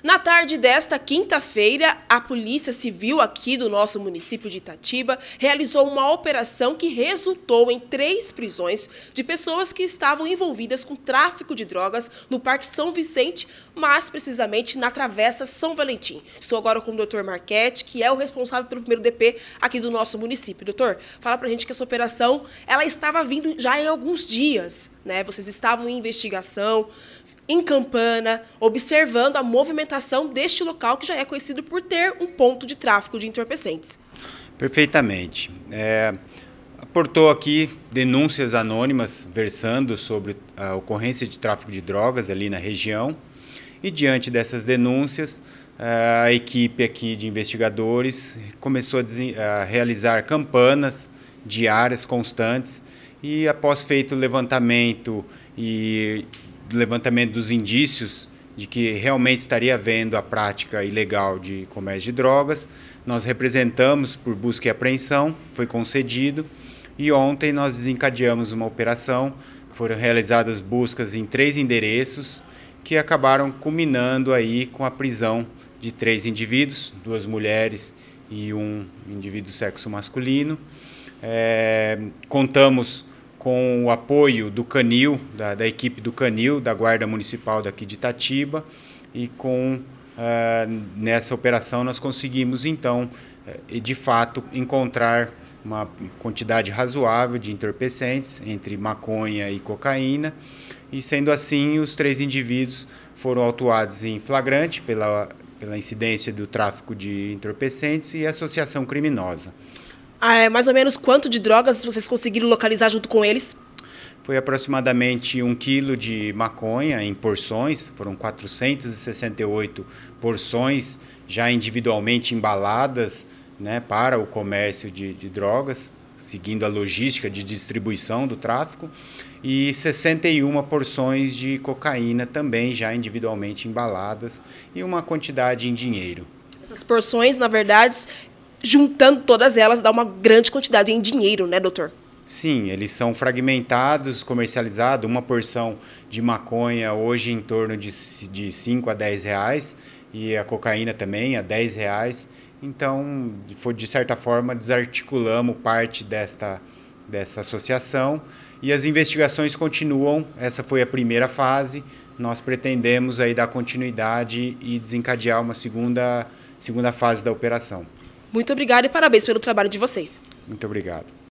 Na tarde desta quinta-feira, a Polícia Civil aqui do nosso município de Itatiba realizou uma operação que resultou em três prisões de pessoas que estavam envolvidas com tráfico de drogas no Parque São Vicente, mais precisamente na Travessa São Valentim. Estou agora com o doutor Marquete, que é o responsável pelo primeiro DP aqui do nosso município. Doutor, fala pra gente que essa operação ela estava vindo já em alguns dias né? Vocês estavam em investigação, em Campana, observando a movimentação deste local que já é conhecido por ter um ponto de tráfico de entorpecentes. Perfeitamente. É, aportou aqui denúncias anônimas versando sobre a ocorrência de tráfico de drogas ali na região. E diante dessas denúncias, é, a equipe aqui de investigadores começou a, realizar campanas diárias constantes e após feito o levantamento e levantamento dos indícios de que realmente estaria havendo a prática ilegal de comércio de drogas, nós representamos por busca e apreensão, foi concedido e ontem nós desencadeamos uma operação, foram realizadas buscas em três endereços que acabaram culminando aí com a prisão de três indivíduos, duas mulheres e um indivíduo sexo masculino. É, contamos com o apoio do Canil, da, da, equipe do Canil, da Guarda Municipal daqui de Itatiba, e com é, nessa operação nós conseguimos então, é, de fato, encontrar uma quantidade razoável de entorpecentes entre maconha e cocaína, e sendo assim, os três indivíduos foram autuados em flagrante pela, pela incidência do tráfico de entorpecentes e associação criminosa. Ah, é, mais ou menos quanto de drogas vocês conseguiram localizar junto com eles? Foi aproximadamente um quilo de maconha em porções, foram 468 porções já individualmente embaladas né, para o comércio de, de drogas, seguindo a logística de distribuição do tráfico, e 61 porções de cocaína também já individualmente embaladas e uma quantidade em dinheiro. Essas porções, na verdade, juntando todas elas dá uma grande quantidade em dinheiro, né, doutor? Sim, eles são fragmentados, comercializados. Uma porção de maconha hoje em torno de, de 5 a 10 reais e a cocaína também a 10 reais. Então, de certa forma, desarticulamos parte desta, dessa associação e as investigações continuam. Essa foi a primeira fase. Nós pretendemos aí dar continuidade e desencadear uma segunda, segunda fase da operação. Muito obrigada e parabéns pelo trabalho de vocês. Muito obrigado.